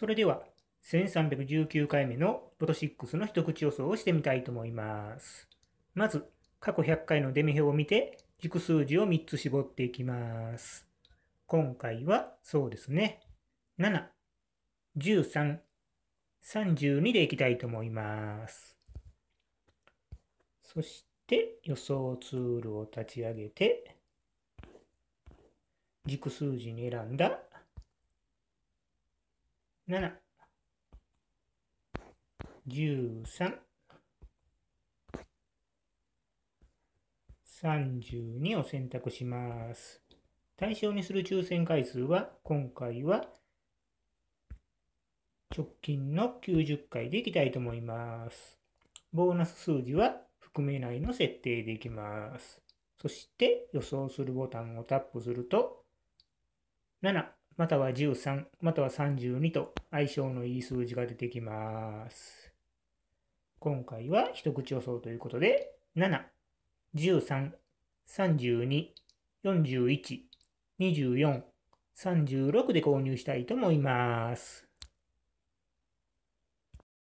それでは、1319回目のロク6の一口予想をしてみたいと思います。まず、過去100回のデメ表を見て、軸数字を3つ絞っていきます。今回は、そうですね。7、13、32でいきたいと思います。そして、予想ツールを立ち上げて、軸数字に選んだ7 13 32を選択します。対象にする抽選回数は今回は直近の90回でいきたいと思います。ボーナス数字は含めないの設定でいきます。そして予想するボタンをタップすると7または13、または32と相性のいい数字が出てきます。今回は一口予想ということで、7、13、32、41、24、36で購入したいと思います。